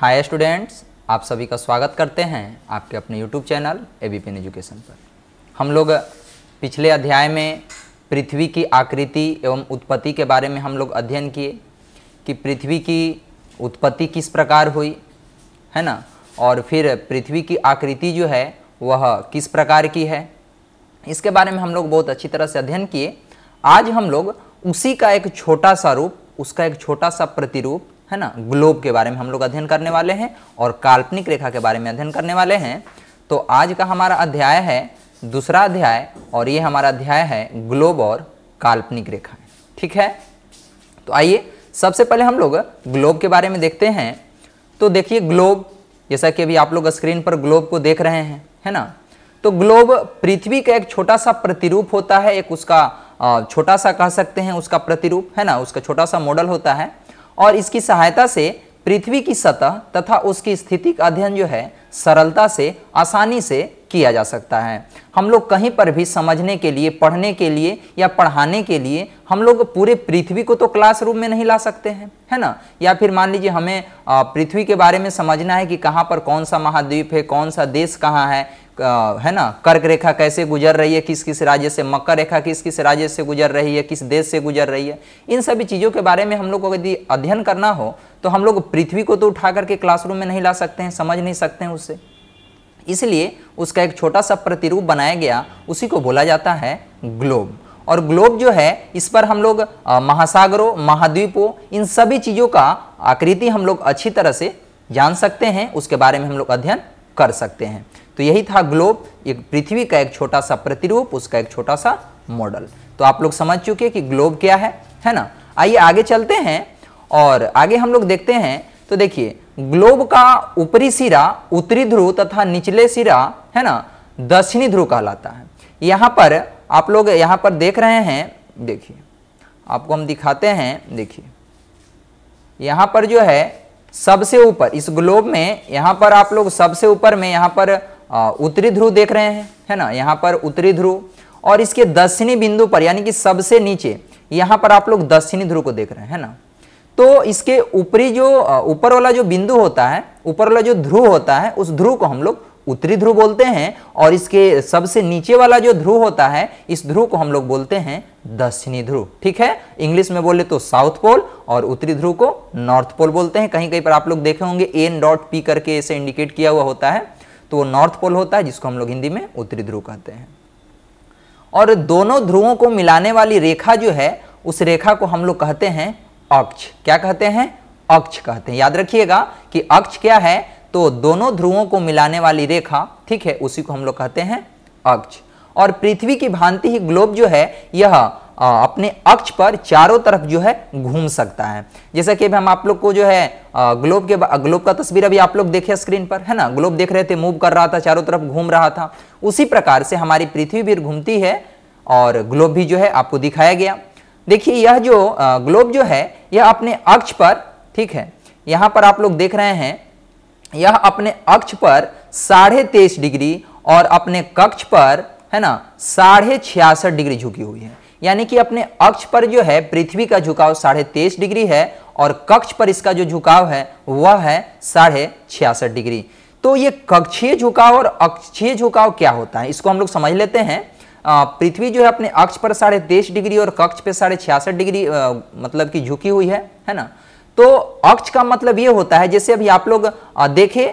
hi students आप सभी का स्वागत करते हैं आपके अपने YouTube channel A B pen education पर हम लोग पिछले अध्याय में पृथ्वी की आकृति एवं उत्पत्ति के बारे में हम लोग अध्ययन किए कि पृथ्वी की उत्पत्ति किस प्रकार हुई है ना और फिर पृथ्वी की आकृति जो है वह किस प्रकार की है इसके बारे में हम लोग बहुत अच्छी तरह से अध्ययन किए आज हम लोग उसी का एक छोटा सा रूप उसका एक छोटा सा प्रतिरूप है ना ग्लोब के बारे में हम लोग अध्ययन करने वाले हैं और काल्पनिक रेखा के बारे में अध्ययन करने वाले हैं तो आज का हमारा अध्याय है दूसरा अध्याय और ये हमारा अध्याय है ग्लोब और काल्पनिक रेखा ठीक है तो आइए सबसे पहले हम लोग ग्लोब के बारे में देखते हैं तो देखिए ग्लोब जैसा कि अभी आप लोग स्क्रीन पर ग्लोब को देख रहे हैं है ना तो ग्लोब पृथ्वी का एक छोटा सा प्रतिरूप होता है एक उसका छोटा सा कह सकते हैं उसका प्रतिरूप है ना उसका छोटा सा मॉडल होता है और इसकी सहायता से पृथ्वी की सतह तथा उसकी स्थिति का अध्ययन जो है सरलता से आसानी से किया जा सकता है हम लोग कहीं पर भी समझने के लिए पढ़ने के लिए या पढ़ाने के लिए हम लोग पूरे पृथ्वी को तो क्लासरूम में नहीं ला सकते हैं है ना या फिर मान लीजिए हमें पृथ्वी के बारे में समझना है कि कहाँ पर कौन सा महाद्वीप है कौन सा देश कहाँ है है ना कर्क रेखा कैसे गुजर रही है किस किस राज्य से मकर रेखा किस किस राज्य से गुजर रही है किस देश से गुजर रही है इन सभी चीज़ों के बारे में हम लोग को यदि अध्ययन करना हो तो हम लोग पृथ्वी को तो उठा करके क्लासरूम में नहीं ला सकते हैं समझ नहीं सकते हैं उससे इसलिए उसका एक छोटा सा प्रतिरूप बनाया गया उसी को बोला जाता है ग्लोब और ग्लोब जो है इस पर हम लोग महासागरों महाद्वीपों इन सभी चीज़ों का आकृति हम लोग अच्छी तरह से जान सकते हैं उसके बारे में हम लोग अध्ययन कर सकते हैं तो यही था ग्लोब एक पृथ्वी का एक छोटा सा प्रतिरूप उसका एक छोटा सा मॉडल तो आप लोग समझ चुके कि ग्लोब क्या है है ना आइए आगे चलते हैं और आगे हम लोग देखते हैं तो देखिए ग्लोब का ऊपरी सिरा उत्तरी ध्रुव तथा निचले सिरा है ना दक्षिणी ध्रुव कहलाता है यहाँ पर आप लोग यहाँ पर देख रहे हैं देखिए आपको हम दिखाते हैं देखिए यहाँ पर जो है सबसे ऊपर इस ग्लोब में यहाँ पर आप लोग सबसे ऊपर में यहाँ पर उत्तरी ध्रुव देख रहे हैं है ना यहाँ पर उत्तरी ध्रुव और इसके दक्षिणी बिंदु पर यानी कि सबसे नीचे यहाँ पर आप लोग दक्षिणी ध्रुव को देख रहे हैं है ना तो इसके ऊपरी जो ऊपर वाला जो बिंदु होता है ऊपर वाला जो ध्रुव होता है उस ध्रुव को हम लोग उत्तरी ध्रुव बोलते हैं और इसके सबसे नीचे वाला जो ध्रुव होता है इस ध्रुव को हम लोग बोलते हैं दक्षिणी ध्रुव ठीक है इंग्लिश में बोले तो साउथ पोल और उत्तरी ध्रुव को नॉर्थ पोल बोलते हैं कहीं कहीं पर आप लोग देखे होंगे एन डॉट पी करके इसे इंडिकेट किया हुआ होता है तो वो नॉर्थ पोल होता है जिसको हम लोग हिंदी में उत्तरी ध्रुव कहते हैं और दोनों ध्रुवों को मिलाने वाली रेखा जो है उस रेखा को हम लोग कहते हैं अक्ष क्या कहते हैं अक्ष कहते हैं याद रखिएगा कि अक्ष क्या है तो दोनों ध्रुवों को मिलाने वाली रेखा ठीक है उसी को हम लोग कहते हैं अक्ष और पृथ्वी की भांति ही ग्लोब जो है यह अपने अक्ष पर चारों तरफ जो है घूम सकता है जैसा कि अभी हम आप लोग को जो है ग्लोब के ग्लोब का तस्वीर अभी आप लोग देखे स्क्रीन पर है ना ग्लोब देख रहे थे मूव कर रहा था चारों तरफ घूम रहा था उसी प्रकार से हमारी पृथ्वी भी घूमती है और ग्लोब भी जो है आपको दिखाया गया देखिए यह जो ग्लोब जो है यह अपने अक्ष पर ठीक है यहाँ पर आप लोग देख रहे हैं यह अपने अक्ष पर साढ़े तेईस डिग्री और अपने कक्ष पर है ना साढ़े छियासठ डिग्री झुकी हुई है यानी कि अपने अक्ष पर जो है पृथ्वी का झुकाव साढ़े तेईस डिग्री है और कक्ष पर इसका जो झुकाव है वह है साढ़े छियासठ डिग्री तो ये कक्षीय झुकाव और अक्षीय झुकाव क्या होता है इसको हम लोग समझ लेते हैं पृथ्वी जो है अपने अक्ष पर साढ़े तेईस डिग्री और कक्ष पे साढ़े छियासठ डिग्री आ, मतलब कि झुकी हुई है है ना तो अक्ष का मतलब ये होता है जैसे अभी आप लोग देखे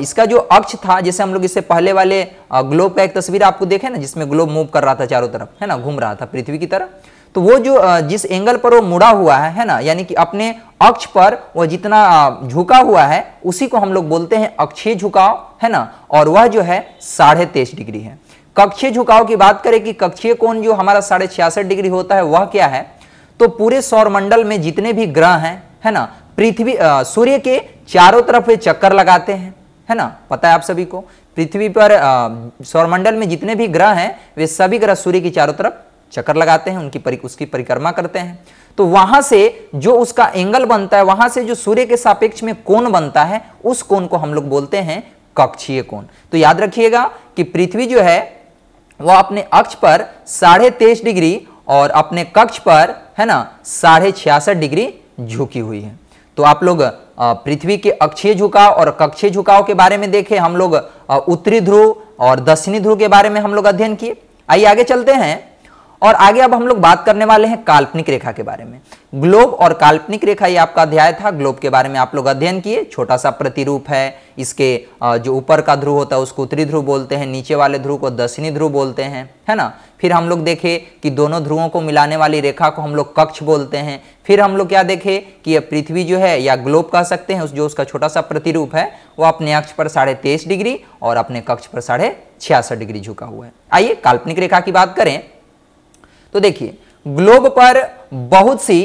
इसका जो अक्ष था जैसे हम लोग इससे पहले वाले ग्लोब का एक तस्वीर आपको देखे ना जिसमें ग्लोब मूव कर रहा था चारों तरफ है ना घूम रहा था पृथ्वी की तरफ तो वो जो जिस एंगल पर वो मुड़ा हुआ है है ना यानी कि अपने अक्ष पर वो जितना झुका हुआ है उसी को हम लोग बोलते हैं अक्षीय झुकाव है ना और वह जो है साढ़े तेईस डिग्री है कक्षीय झुकाव की बात करें कि कक्षीय कोण जो हमारा साढ़े छियासठ डिग्री होता है वह क्या है तो पूरे सौरमंडल में जितने भी ग्रह हैं है ना पृथ्वी सूर्य के चारों तरफ वे चक्कर लगाते हैं है ना पता है आप सभी को पृथ्वी पर सौरमंडल में जितने भी ग्रह हैं वे सभी ग्रह सूर्य के चारों तरफ चक्कर लगाते हैं उनकी परि, उसकी परिक्रमा करते हैं तो वहां से जो उसका एंगल बनता है वहां से जो सूर्य के सापेक्ष में कोण बनता है उस कोण को हम लोग बोलते हैं कक्षीय कोण तो याद रखिएगा कि पृथ्वी जो है वह अपने अक्ष पर साढ़े तेईस डिग्री और अपने कक्ष पर है ना साढ़े छियासठ डिग्री झुकी हुई है तो आप लोग पृथ्वी के अक्षीय झुकाव और कक्षीय झुकाव के बारे में देखें हम लोग उत्तरी ध्रुव और दक्षिणी ध्रुव के बारे में हम लोग अध्ययन किए आइए आगे चलते हैं और आगे अब हम लोग बात करने वाले हैं काल्पनिक रेखा के बारे में ग्लोब और काल्पनिक रेखा ये आपका अध्याय था ग्लोब के बारे में आप लोग अध्ययन किए छोटा सा प्रतिरूप है इसके जो ऊपर का ध्रुव होता है उसको उत्तरी ध्रुव बोलते हैं नीचे वाले ध्रुव को दक्षिणी ध्रुव बोलते हैं है ना फिर हम लोग देखे कि दोनों ध्रुवों को मिलाने वाली रेखा को हम लोग कक्ष बोलते हैं फिर हम लोग क्या देखे कि यह पृथ्वी जो है या ग्लोब कह सकते हैं उस जो उसका छोटा सा प्रतिरूप है वो अपने अक्ष पर साढ़े तेईस डिग्री और अपने कक्ष पर साढ़े छियासठ डिग्री झुका हुआ है आइए काल्पनिक रेखा की बात करें तो देखिए ग्लोब पर बहुत सी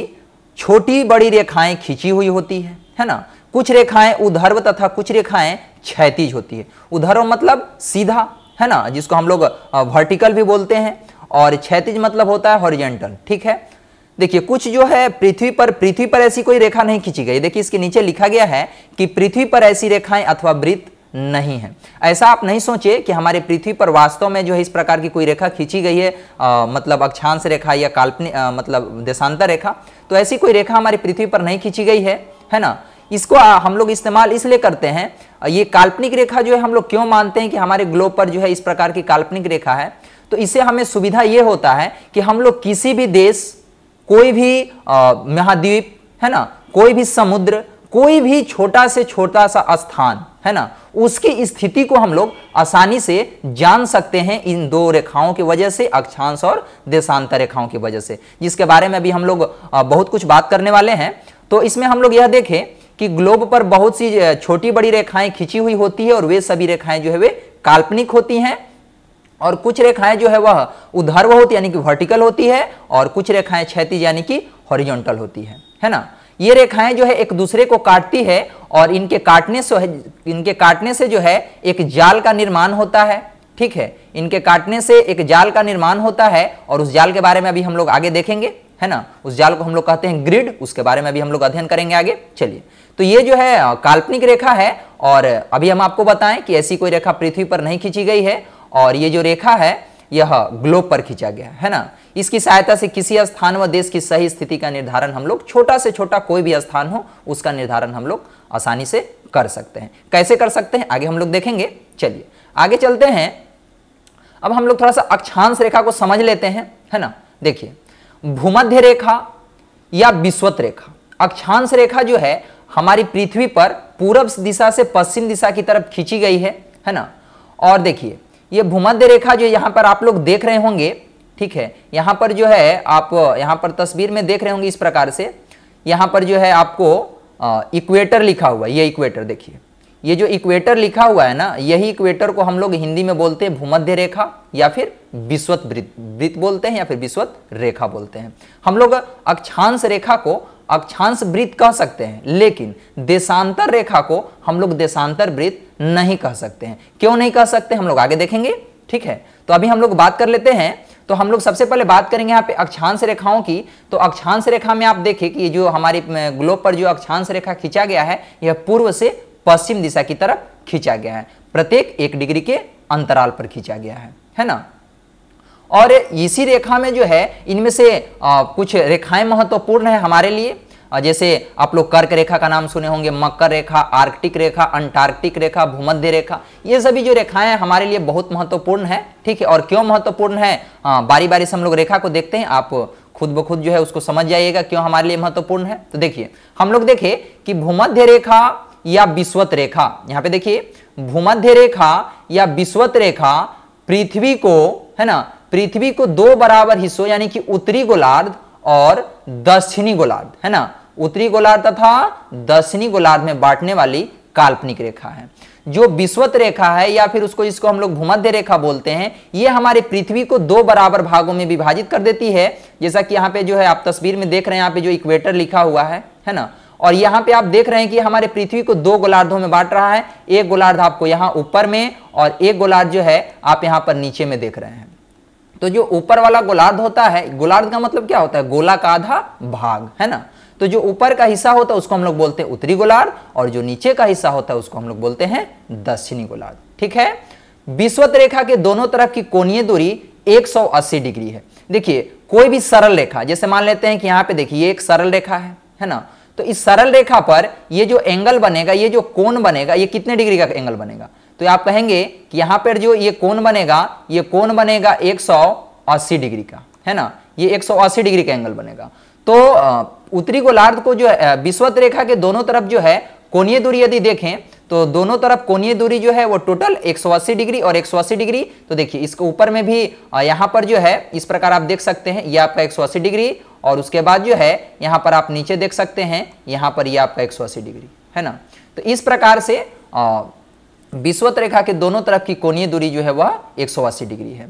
छोटी बड़ी रेखाएं खींची हुई होती है है ना कुछ रेखाएं उधर्व तथा कुछ रेखाएं क्षैतिज होती है उधर्व मतलब सीधा है ना जिसको हम लोग वर्टिकल भी बोलते हैं और क्षैतिज मतलब होता है हॉरिजेंटल ठीक है देखिए कुछ जो है पृथ्वी पर पृथ्वी पर ऐसी कोई रेखा नहीं खींची गई देखिए इसके नीचे लिखा गया है कि पृथ्वी पर ऐसी रेखाएं अथवा वृत्त नहीं है ऐसा आप नहीं सोचिए कि हमारे पृथ्वी पर वास्तव में जो है इस प्रकार की कोई रेखा खींची गई है आ, मतलब अक्षांश रेखा या काल्पनिक मतलब देशांतर रेखा तो ऐसी कोई रेखा हमारी पृथ्वी पर नहीं खींची गई है है ना इसको हम लोग इस्तेमाल इसलिए करते हैं ये काल्पनिक रेखा जो है हम लोग क्यों मानते हैं कि हमारे ग्लोब पर जो है इस प्रकार की काल्पनिक रेखा है तो इससे हमें सुविधा ये होता है कि हम लोग किसी भी देश कोई भी महाद्वीप है ना कोई भी समुद्र कोई भी छोटा से छोटा सा स्थान है ना उसकी स्थिति को हम लोग आसानी से जान सकते हैं इन दो रेखाओं की वजह से अक्षांश और देशांतर रेखाओं की वजह से जिसके बारे में भी हम लोग बहुत कुछ बात करने वाले हैं तो इसमें हम लोग यह देखें कि ग्लोब पर बहुत सी छोटी बड़ी रेखाएं खींची हुई होती है और वे सभी रेखाएं जो है वे काल्पनिक होती हैं और कुछ रेखाएं जो है वह उधर्व होती यानी कि वर्टिकल होती है और कुछ रेखाएं क्षैतिज यानी कि हॉरिजॉन्टल होती है है ना ये रेखाएं जो है एक दूसरे को काटती है और इनके काटने से इनके काटने से जो है एक जाल का निर्माण होता है ठीक है इनके काटने से एक जाल का निर्माण होता है और उस जाल के बारे में अभी हम लोग आगे देखेंगे है ना उस जाल को हम लोग कहते हैं ग्रिड उसके बारे में अभी हम लोग अध्ययन करेंगे आगे चलिए तो ये जो है काल्पनिक रेखा है और अभी हम आपको बताएं कि ऐसी कोई रेखा पृथ्वी पर नहीं खींची गई है और ये जो रेखा है यह ग्लोब पर खींचा गया है ना इसकी सहायता से किसी स्थान व देश की सही स्थिति का निर्धारण हम लोग छोटा से छोटा कोई भी स्थान हो उसका निर्धारण हम लोग आसानी से कर सकते हैं कैसे कर सकते हैं आगे हम लोग देखेंगे चलिए आगे चलते हैं अब हम लोग थोड़ा सा अक्षांश रेखा को समझ लेते हैं है ना देखिए भूमध्य रेखा या विश्वत रेखा अक्षांश रेखा जो है हमारी पृथ्वी पर पूर्व दिशा से पश्चिम दिशा की तरफ खींची गई है है ना और देखिए ये भूमध्य रेखा जो यहाँ पर आप लोग देख रहे होंगे ठीक है यहाँ पर जो है आप यहाँ पर तस्वीर में देख रहे होंगे इस प्रकार से यहाँ पर जो है आपको इक्वेटर लिखा हुआ है ये इक्वेटर देखिए ये जो इक्वेटर लिखा हुआ है ना यही इक्वेटर को हम लोग हिंदी में बोलते हैं भूमध्य रेखा या फिर विश्वत वृत्त वृत्त बोलते हैं या फिर विश्वत रेखा बोलते हैं हम लोग अक्षांश रेखा को अक्षांश वृत्त कह सकते हैं लेकिन देशांतर रेखा को हम लोग देशांतर वृत्त नहीं कह सकते हैं क्यों नहीं कह सकते हम लोग आगे देखेंगे ठीक है तो अभी हम लोग बात कर लेते हैं तो हम लोग सबसे पहले बात करेंगे यहाँ पे अक्षांश रेखाओं की तो अक्षांश रेखा में आप देखें कि जो हमारी ग्लोब पर जो अक्षांश रेखा खींचा गया है यह पूर्व से पश्चिम दिशा की तरफ खींचा गया है प्रत्येक एक डिग्री के अंतराल पर खींचा गया है है ना और इसी रेखा में जो है इनमें से आ, कुछ रेखाएं महत्वपूर्ण है हमारे लिए जैसे आप लोग कर्क रेखा का नाम सुने होंगे मकर रेखा आर्कटिक रेखा अंटार्कटिक रेखा भूमध्य रेखा ये सभी जो रेखाएं हमारे लिए बहुत महत्वपूर्ण है ठीक है और क्यों महत्वपूर्ण है आ, बारी बारी से हम लोग रेखा को देखते हैं आप खुद ब खुद जो है उसको समझ जाइएगा क्यों हमारे लिए महत्वपूर्ण है तो देखिए हम लोग देखे कि भूमध्य रेखा या विश्वत रेखा यहाँ पे देखिए भूमध्य रेखा या विश्वत रेखा पृथ्वी को है ना पृथ्वी को दो बराबर हिस्सों यानी कि उत्तरी गोलार्ध और दक्षिणी गोलार्ध है ना उत्तरी गोलार्ध तथा दक्षिणी गोलार्ध में बांटने वाली काल्पनिक रेखा है जो विश्वत रेखा है या फिर उसको जिसको हम लोग भूमध्य रेखा बोलते हैं ये हमारे पृथ्वी को दो बराबर भागों में विभाजित कर देती है जैसा कि यहाँ पे जो है आप तस्वीर में देख रहे हैं यहाँ पे जो इक्वेटर लिखा हुआ है है ना और यहाँ पे आप देख रहे हैं कि हमारे पृथ्वी को दो गोलार्धों में बांट रहा है एक गोलार्ध आपको यहाँ ऊपर में और एक गोलार्ध जो है आप यहाँ पर नीचे में देख रहे हैं तो जो ऊपर वाला गोलार्ध होता है गोलार्ध का मतलब क्या होता है गोला का आधा भाग है ना तो जो ऊपर का हिस्सा होता है उसको हम लोग बोलते हैं उत्तरी गोलार्ध और जो नीचे का हिस्सा होता है उसको हम लोग बोलते हैं दक्षिणी गोलार्ध ठीक है विश्वत रेखा के दोनों तरफ की कोणीय दूरी 180 डिग्री है देखिए कोई भी सरल रेखा जैसे मान लेते हैं कि यहां पे देखिए एक सरल रेखा है है ना तो इस सरल रेखा पर ये जो एंगल बनेगा ये जो कोण बनेगा ये कितने डिग्री का एंगल बनेगा तो आप कहेंगे कि यहां पर जो ये कोण बनेगा ये कोण बनेगा 180 डिग्री का है ना ये 180 डिग्री का एंगल बनेगा तो उत्तरी गोलार्ध को जो विश्वत रेखा के दोनों तरफ जो है कोणीय दूरी यदि देखें तो दोनों तरफ कोणीय दूरी जो है वो टोटल 180 डिग्री और 180 डिग्री तो देखिए इसके ऊपर में भी यहाँ पर जो है इस प्रकार आप देख सकते हैं ये आपका 180 डिग्री और उसके बाद जो है यहाँ पर आप नीचे देख सकते हैं यहाँ पर ये आपका 180 डिग्री है ना तो इस प्रकार से आ, विश्वत रेखा के दोनों तरफ की कोणीय दूरी जो है वह 180 डिग्री है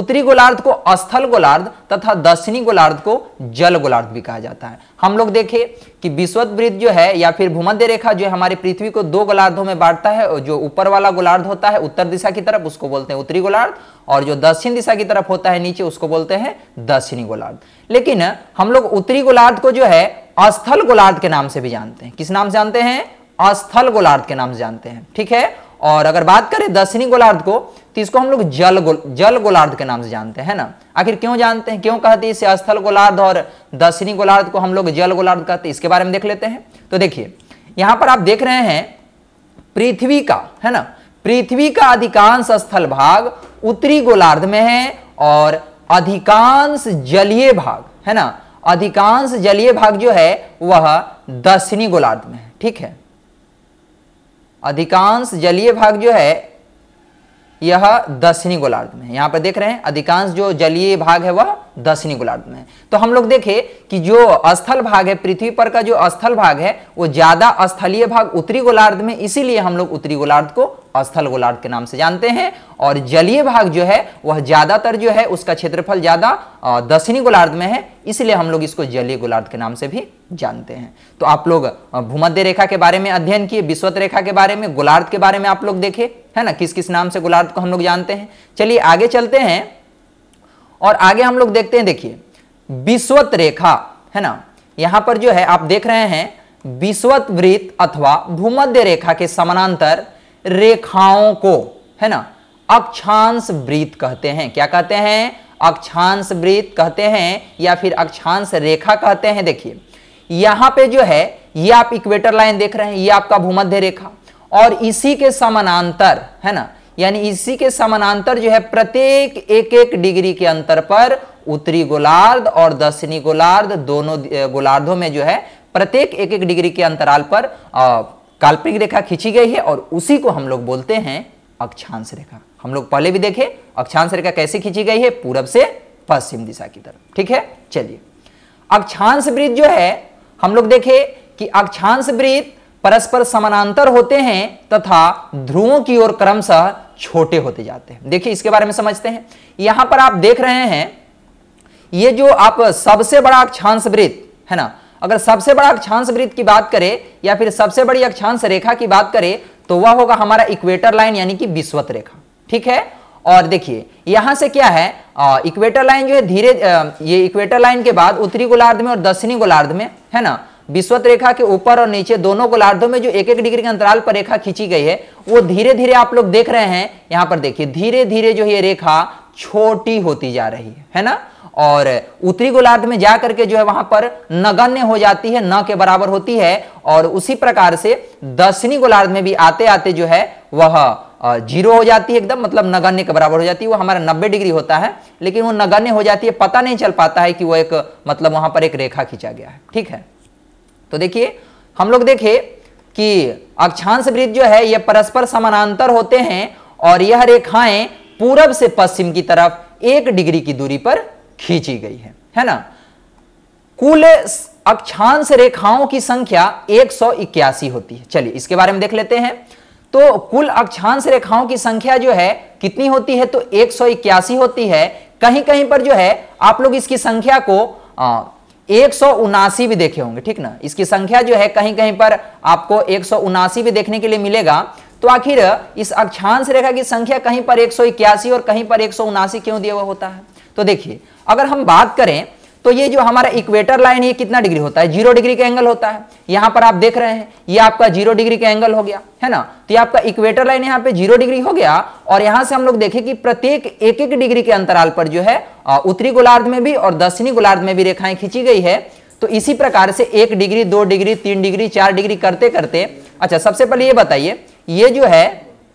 उत्तरी गोलार्ध को स्थल गोलार्ध तथा दक्षिणी गोलार्ध को जल गोलार्ध भी कहा जाता है हम लोग देखें कि विश्वत वृत्त जो है या फिर भूमध्य रेखा जो है हमारी पृथ्वी को दो गोलार्धों में बांटता है और जो ऊपर वाला गोलार्ध होता है उत्तर दिशा की तरफ उसको बोलते हैं उत्तरी गोलार्ध और जो दक्षिण दिशा की तरफ होता है नीचे उसको बोलते हैं दक्षिणी गोलार्ध लेकिन हम लोग उत्तरी गोलार्ध को जो है स्थल गोलार्ध के नाम से भी जानते हैं किस नाम से जानते हैं स्थल गोलार्ध के नाम से जानते हैं ठीक है और अगर बात करें दसनी गोलार्ध को तो इसको हम लोग जल गोल जल गोलार्ध के नाम से जानते हैं ना आखिर क्यों जानते हैं क्यों कहते हैं इसे स्थल गोलार्ध और दसनी गोलार्ध को हम लोग जल गोलार्ध कहते हैं इसके बारे में देख लेते हैं तो देखिए यहां पर आप देख रहे हैं पृथ्वी का है ना पृथ्वी का अधिकांश स्थल भाग उत्तरी गोलार्ध में है और अधिकांश जलीय भाग है ना अधिकांश जलीय भाग जो है वह दक्षिणी गोलार्ध में है ठीक है अधिकांश जलीय भाग जो है यह दक्षिणी गोलार्ध में है यहाँ पर देख रहे हैं अधिकांश जो जलीय भाग है वह दक्षिणी गोलार्ध में है तो हम लोग देखें कि जो स्थल भाग है पृथ्वी पर का जो स्थल भाग है वो ज्यादा स्थलीय भाग उत्तरी गोलार्ध में इसीलिए हम लोग उत्तरी गोलार्ध को स्थल गोलार्ध के नाम से जानते हैं और जलीय भाग जो है वह ज़्यादातर जो है उसका क्षेत्रफल ज़्यादा दक्षिणी गोलार्ध में है इसलिए हम लोग इसको जलीय गोलार्ध के नाम से भी जानते हैं तो आप लोग भूमध्य रेखा के बारे में अध्ययन किए विश्वत रेखा के बारे में गोलार्ध के बारे में आप लोग देखे है ना किस किस नाम से गोलार्ध को हम लोग जानते हैं चलिए आगे चलते हैं और आगे हम लोग देखते हैं देखिए विश्वत रेखा है ना यहां पर जो है आप देख रहे हैं विश्वत वृत्त अथवा भूमध्य रेखा के समानांतर रेखाओं को है ना अक्षांश वृत्त कहते हैं क्या कहते हैं अक्षांश वृत्त कहते हैं या फिर अक्षांश रेखा कहते हैं देखिए यहां पे जो है ये आप इक्वेटर लाइन देख रहे हैं ये आपका भूमध्य रेखा और इसी के समानांतर है ना यानी इसी के समानांतर जो है प्रत्येक एक एक डिग्री के अंतर पर उत्तरी गोलार्ध और दक्षिणी गोलार्ध दोनों गोलार्धों में जो है प्रत्येक एक एक डिग्री के अंतराल पर काल्पनिक रेखा खींची गई है और उसी को हम लोग बोलते हैं अक्षांश रेखा हम लोग पहले भी देखे अक्षांश रेखा कैसे खींची गई है पूरब से पश्चिम दिशा की तरफ ठीक है चलिए अक्षांश वृत्त जो है हम लोग देखे कि अक्षांश वृत्त परस्पर समानांतर होते हैं तथा ध्रुवों की ओर क्रमशः छोटे होते जाते हैं देखिए इसके बारे में समझते हैं यहां पर आप देख रहे हैं ये जो आप सबसे बड़ा अक्षांश वृत्त है ना अगर सबसे बड़ा अक्षांश वृत्त की बात करें या फिर सबसे बड़ी अक्षांश रेखा की बात करें तो वह होगा हमारा इक्वेटर लाइन यानी कि विश्वत रेखा ठीक है और देखिए यहां से क्या है इक्वेटर लाइन जो है धीरे ये इक्वेटर लाइन के बाद उत्तरी गोलार्ध में और दक्षिणी गोलार्ध में है ना विश्वत रेखा के ऊपर और नीचे दोनों गोलार्धों में जो एक एक डिग्री के अंतराल पर रेखा खींची गई है वो धीरे धीरे आप लोग देख रहे हैं यहां पर देखिए धीरे धीरे जो ये रेखा छोटी होती जा रही है है ना और उत्तरी गोलार्ध में जा करके जो है वहां पर नगण्य हो जाती है न के बराबर होती है और उसी प्रकार से दक्षिणी गोलार्ध में भी आते आते जो है वह जीरो हो जाती है एकदम मतलब नगण्य के बराबर हो जाती है वो हमारा नब्बे डिग्री होता है लेकिन वो नगण्य हो जाती है पता नहीं चल पाता है कि वो एक मतलब वहां पर एक रेखा खींचा गया है ठीक है तो देखिए हम लोग देखे कि अक्षांश वृत्त जो है ये परस्पर समानांतर होते हैं और यह रेखाएं पूरब से पश्चिम की तरफ एक डिग्री की दूरी पर खींची गई है है ना कुल अक्षांश रेखाओं की संख्या एक होती है चलिए इसके बारे में देख लेते हैं तो कुल अक्षांश रेखाओं की संख्या जो है कितनी होती है तो एक होती है कहीं कहीं पर जो है आप लोग इसकी संख्या को आ, एक भी देखे होंगे ठीक ना इसकी संख्या जो है कहीं कहीं पर आपको एक भी देखने के लिए मिलेगा तो आखिर इस अक्षांश रेखा की संख्या कहीं पर एक और कहीं पर एक क्यों दिया हुआ होता है तो देखिए अगर हम बात करें तो ये जो हमारा इक्वेटर लाइन ये कितना डिग्री होता है जीरो डिग्री का एंगल होता है यहां पर आप देख रहे हैं ये आपका जीरो डिग्री का एंगल हो गया है ना तो ये आपका इक्वेटर लाइन यहाँ पे जीरो डिग्री हो गया और यहां से हम लोग देखें कि प्रत्येक एक एक डिग्री के अंतराल पर जो है उत्तरी गोलार्ध में भी और दक्षिणी गोलार्ध में भी रेखाएं खींची गई है तो इसी प्रकार से एक डिग्री दो डिग्री तीन डिग्री चार डिग्री करते करते अच्छा सबसे पहले ये बताइए ये जो है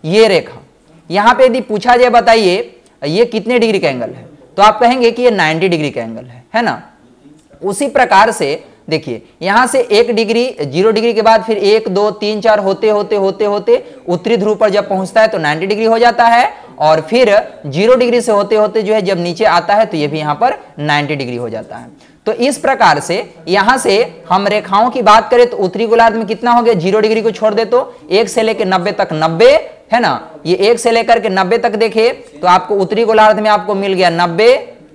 ये रेखा यहाँ पे यदि पूछा जाए बताइए ये कितने डिग्री का एंगल है तो आप कहेंगे कि ये 90 डिग्री का एंगल है है ना उसी प्रकार से देखिए यहां से एक डिग्री जीरो डिग्री के बाद फिर एक दो तीन चार होते होते होते होते उत्तरी ध्रुव पर जब पहुंचता है तो 90 डिग्री हो जाता है और फिर जीरो डिग्री से होते होते जो है जब नीचे आता है तो ये भी यहां पर 90 डिग्री हो जाता है तो इस प्रकार से यहां से हम रेखाओं की बात करें तो उत्तरी गोलार्ध में कितना हो गया जीरो डिग्री को छोड़ दे तो एक से लेकर नब्बे तक नब्बे है ना ये एक से लेकर के नब्बे तक देखे तो आपको उत्तरी गोलार्ध में आपको मिल गया नब्बे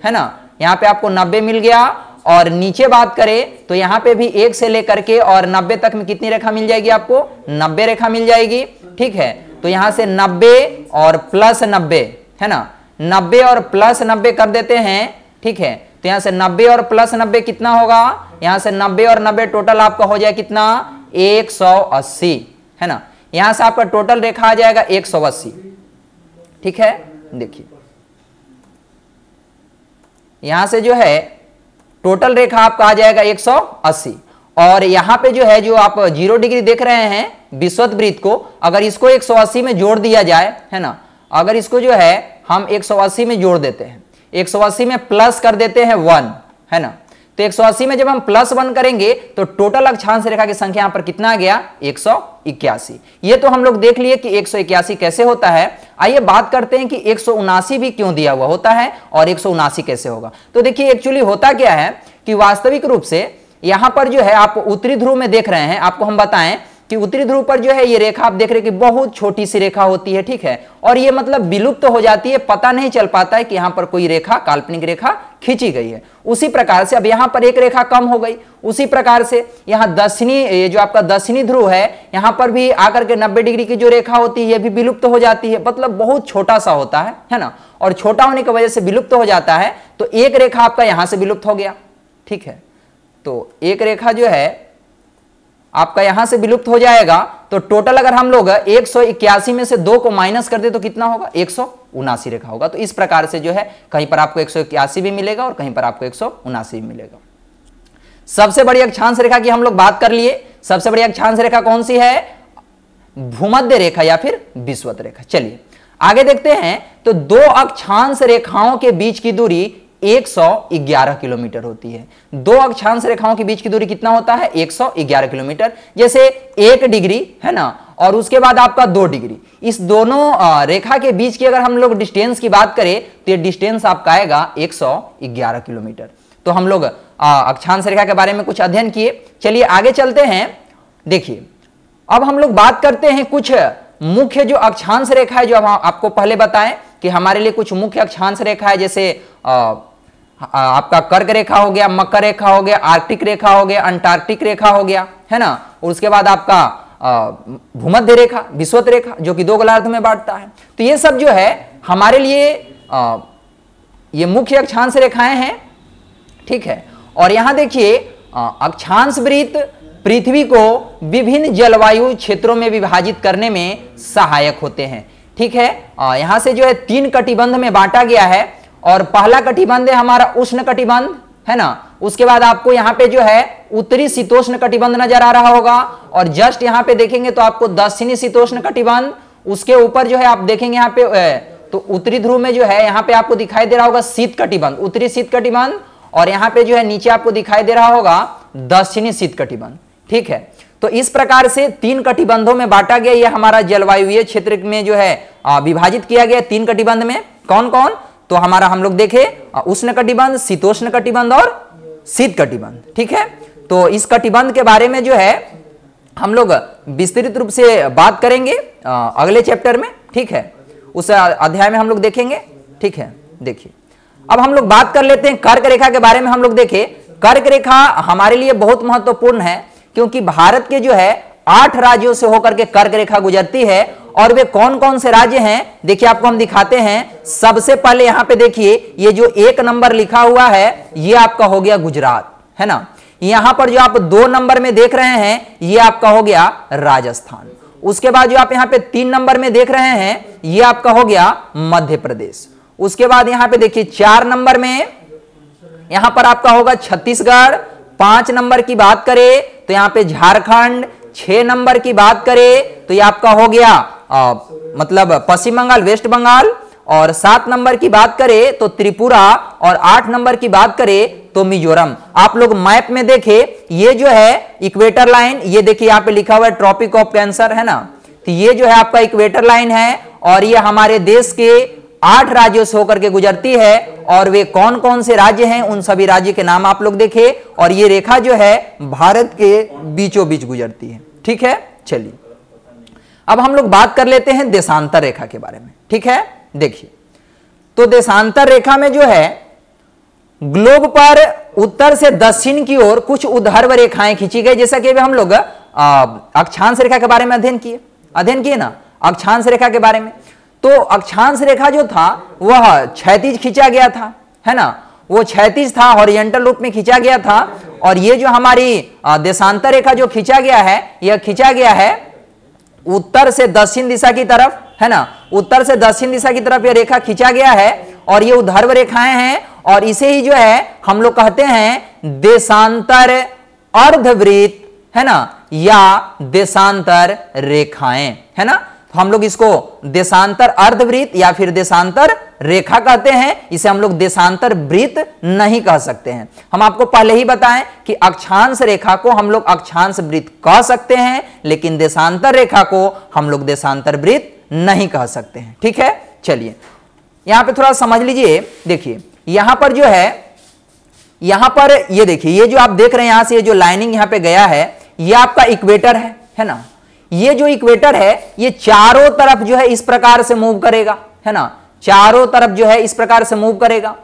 है ना यहाँ पे आपको नब्बे मिल गया और नीचे बात करें तो यहाँ पे भी एक से लेकर के और नब्बे तक में कितनी रेखा मिल जाएगी आपको नब्बे रेखा मिल जाएगी ठीक है तो यहाँ से नब्बे और प्लस नब्बे है ना नब्बे और प्लस नब्बे कर देते हैं ठीक है तो यहाँ से नब्बे और प्लस नब्बे कितना होगा यहाँ से नब्बे और नब्बे टोटल आपका हो जाए कितना एक सौ अस्सी है ना यहां से आपका टोटल रेखा आ जाएगा एक सौ अस्सी ठीक है देखिए यहां से जो है टोटल रेखा आपका आ जाएगा 180 और यहां पे जो है जो आप जीरो डिग्री देख रहे हैं विश्वत वृत्त को अगर इसको 180 में जोड़ दिया जाए है ना अगर इसको जो है हम 180 में जोड़ देते हैं 180 में प्लस कर देते हैं वन है ना तो 180 में जब हम प्लस वन करेंगे तो टोटल अक्षांश रेखा की संख्या यहां पर कितना आ गया एक सौ इक्यासी ये तो हम लोग देख लिए कि एक सौ इक्यासी कैसे होता है आइए बात करते हैं कि एक सौ भी क्यों दिया हुआ होता है और एक सौ उनासी कैसे होगा तो देखिए एक्चुअली होता क्या है कि वास्तविक रूप से यहां पर जो है आप उत्तरी ध्रुव में देख रहे हैं आपको हम बताएं कि उत्तरी ध्रुव पर जो है ये रेखा आप देख रहे कि बहुत छोटी सी रेखा होती है ठीक है और ये मतलब विलुप्त तो हो जाती है पता नहीं चल पाता है कि यहां पर कोई रेखा काल्पनिक रेखा खींची गई है उसी प्रकार से अब यहां पर एक रेखा कम हो गई उसी प्रकार से यहां दक्षिणी ये जो आपका दक्षिणी ध्रुव है यहां पर भी आकर के नब्बे डिग्री की जो रेखा होती है ये भी विलुप्त तो हो जाती है मतलब बहुत छोटा सा होता है है ना और छोटा होने की वजह से विलुप्त तो हो जाता है तो एक रेखा आपका यहां से विलुप्त हो गया ठीक है तो एक रेखा जो है आपका यहां से विलुप्त हो जाएगा तो टोटल अगर हम लोग एक में से दो को माइनस कर दे तो कितना होगा एक रेखा होगा तो इस प्रकार से जो है कहीं पर आपको एक भी मिलेगा और कहीं पर आपको एक भी मिलेगा सबसे बड़ी अक्षांश रेखा की हम लोग बात कर लिए सबसे बड़ी अक्षांश रेखा कौन सी है भूमध्य रेखा या फिर विश्वत रेखा चलिए आगे देखते हैं तो दो अक्षांश रेखाओं के बीच की दूरी 111 किलोमीटर होती है दो अक्षांश रेखाओं के बीच की दूरी कितना होता है 111 किलोमीटर जैसे एक डिग्री है ना और उसके बाद आपका दो डिग्री इस दोनों रेखा के बीच की अगर हम लोग डिस्टेंस की बात करें तो ये डिस्टेंस आपका आएगा 111 किलोमीटर तो हम लोग अक्षांश रेखा के बारे में कुछ अध्ययन किए चलिए आगे चलते हैं देखिए अब हम लोग बात करते हैं कुछ मुख्य जो अक्षांश रेखा है जो आपको पहले बताएं कि हमारे लिए कुछ मुख्य अक्षांश रेखा है जैसे आ, आपका कर्क रेखा हो गया मकर रेखा हो गया आर्कटिक रेखा हो गया अंटार्कटिक रेखा हो गया है ना और उसके बाद आपका भूमध्य रेखा विश्वत रेखा जो कि दो गोलार्ध में बांटता है तो ये सब जो है हमारे लिए आ, ये मुख्य अक्षांश रेखाएं हैं ठीक है और यहां देखिए अक्षांश वृत्त पृथ्वी को विभिन्न जलवायु क्षेत्रों में विभाजित करने में सहायक होते हैं ठीक है यहां से जो है तीन कटिबंध में बांटा गया है और पहला कटिबंध है हमारा उष्ण कटिबंध है ना उसके बाद आपको यहाँ पे जो है उत्तरी शीतोष्ण कटिबंध नजर आ रहा होगा और जस्ट यहाँ पे देखेंगे तो आपको दक्षिणी शीतोष्ण कटिबंध उसके ऊपर जो है आप देखेंगे यहाँ पे तो उत्तरी ध्रुव में जो है यहाँ पे आपको दिखाई दे रहा होगा शीत कटिबंध उत्तरी शीत कटिबंध और यहाँ पे जो है नीचे आपको दिखाई दे रहा होगा दक्षिणी शीत कटिबंध ठीक है तो इस प्रकार से तीन कटिबंधों में बांटा गया यह हमारा जलवायु क्षेत्र में जो है विभाजित किया गया तीन कटिबंध में कौन कौन तो हमारा हम लोग देखे उष्ण कटिबंध शीतोष्ण कटिबंध और शीत कटिबंध ठीक है तो इस कटिबंध के बारे में जो है हम लोग विस्तृत रूप से बात करेंगे अगले चैप्टर में ठीक है उस अध्याय में हम लोग देखेंगे ठीक है देखिए अब हम लोग बात कर लेते हैं कर्क रेखा के बारे में हम लोग देखे कर्क रेखा हमारे लिए बहुत महत्वपूर्ण है क्योंकि भारत के जो है आठ राज्यों से होकर के कर्क रेखा गुजरती है और वे कौन कौन से राज्य हैं देखिए आपको हम दिखाते हैं सबसे पहले यहां पे देखिए ये जो एक नंबर लिखा हुआ है ये आपका हो गया गुजरात है ना यहां पर जो आप दो नंबर में देख रहे हैं ये आपका हो गया राजस्थान उसके बाद जो आप यहां पे तीन नंबर में देख रहे हैं ये आपका हो गया मध्य प्रदेश उसके बाद यहां पे देखिए चार नंबर में यहां पर आपका होगा छत्तीसगढ़ पांच नंबर की बात करें तो यहां पे झारखंड छह नंबर की बात करें तो ये आपका हो गया आ, मतलब पश्चिम बंगाल वेस्ट बंगाल और सात नंबर की बात करें तो त्रिपुरा और आठ नंबर की बात करें तो मिजोरम आप लोग मैप में देखें ये जो है इक्वेटर लाइन ये देखिए यहाँ पे लिखा हुआ है ट्रॉपिक ऑफ कैंसर है ना तो ये जो है आपका इक्वेटर लाइन है और ये हमारे देश के आठ राज्यों से होकर के गुजरती है और वे कौन कौन से राज्य हैं उन सभी राज्य के नाम आप लोग देखे और ये रेखा जो है भारत के बीचों बीच गुजरती है ठीक है चलिए अब हम लोग बात कर लेते हैं देशांतर रेखा के बारे में ठीक है देखिए तो देशांतर रेखा में जो है ग्लोब पर उत्तर से दक्षिण की ओर कुछ उधर्व रेखाएं खींची गई जैसा कि हम लोग अक्षांश रेखा के बारे में अध्ययन किए अध्ययन किए ना अक्षांश रेखा के बारे में तो अक्षांश रेखा जो था वह क्षैतिज खींचा गया था है ना वो क्षैतिज था हॉरिजेंटल रूप में खींचा गया था और ये जो हमारी देशांतर रेखा जो खींचा गया है यह खींचा गया है उत्तर से दक्षिण दिशा की तरफ है ना उत्तर से दक्षिण दिशा की तरफ यह रेखा खींचा गया है और ये उधर्व रेखाएं हैं और इसे ही जो है हम लोग कहते हैं देशांतर अर्धवृत्त है ना या देशांतर रेखाएं है ना तो हम लोग इसको देशांतर अर्धवृत्त या फिर देशांतर रेखा कहते हैं इसे हम लोग देशांतर वृत्त नहीं कह सकते हैं हम आपको पहले ही बताएं कि अक्षांश रेखा को हम लोग अक्षांश वृत्त कह सकते हैं लेकिन देशांतर रेखा को हम लोग देशांतर वृत्त नहीं कह सकते हैं ठीक है चलिए यहां पे थोड़ा समझ लीजिए देखिए यहां पर जो है यहां पर ये देखिए ये जो आप देख रहे हैं यहां से ये जो लाइनिंग यहां पे गया है ये आपका इक्वेटर है है ना ये जो इक्वेटर है ये चारों तरफ जो है इस प्रकार से मूव करेगा है ना चारों तरफ जो है इस प्रकार से मूव करेगा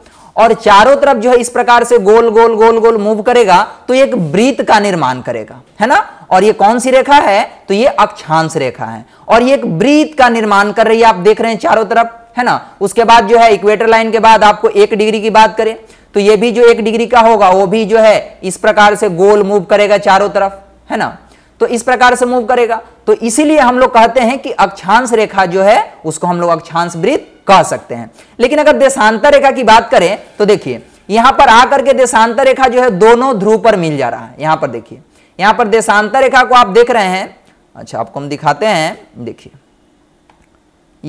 और चारों तरफ जो है इस प्रकार से गोल गोल गोल गोल मूव करेगा तो एक वृत्त का निर्माण करेगा है ना और ये कौन सी रेखा है तो ये अक्षांश रेखा है और ये एक वृत्त का निर्माण कर रही है आप देख रहे हैं चारों तरफ है ना उसके बाद जो है इक्वेटर लाइन के बाद आपको एक डिग्री की बात करें तो ये भी जो एक डिग्री का होगा वो भी जो है इस प्रकार से गोल मूव करेगा चारों तरफ है ना तो इस प्रकार से मूव करेगा तो इसीलिए हम लोग कहते हैं कि अक्षांश रेखा जो है उसको हम लोग अक्षांश वृत्त कह सकते हैं लेकिन अगर देशांतर रेखा की बात करें तो देखिए यहां पर आकर के देशांतर रेखा जो है दोनों ध्रुव पर मिल जा रहा है यहां पर देखिए यहां पर देशांतर रेखा को आप देख रहे हैं अच्छा आपको हम दिखाते हैं देखिए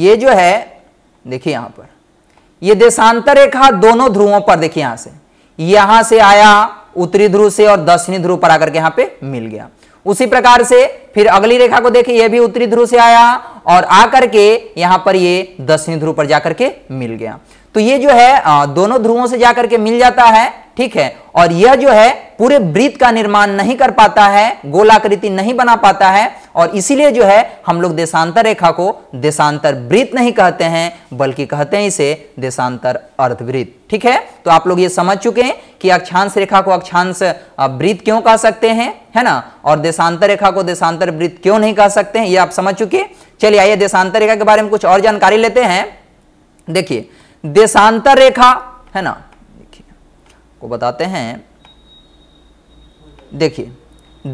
ये जो है देखिए यहां पर ये देशांतर रेखा दोनों ध्रुवों पर देखिए यहां से यहां से आया उत्तरी ध्रुव से और दक्षिणी ध्रुव पर आकर के यहां पे मिल गया उसी प्रकार से फिर अगली रेखा को देखिए यह भी उत्तरी ध्रुव से आया और आकर के यहां पर ये दक्षिणी ध्रुव पर जाकर के मिल गया तो ये जो है दोनों ध्रुवों से जाकर के मिल जाता है ठीक है और यह जो है पूरे ब्रीत का निर्माण नहीं कर पाता है गोलाकृति नहीं बना पाता है और इसीलिए जो है हम लोग देशांतर रेखा को देशांतर ब्रीत नहीं कहते हैं बल्कि कहते हैं इसे देशांतर अर्धवृत्त ठीक है तो आप लोग ये समझ चुके हैं कि अक्षांश रेखा को अक्षांश ब्रीत क्यों कह सकते हैं है ना और देशांतर रेखा को देशांतर ब्रीत क्यों नहीं कह सकते हैं ये आप समझ चुके चलिए आइए देशांतर रेखा के बारे में कुछ और जानकारी लेते हैं देखिए देशांतर रेखा है ना को बताते हैं देखिए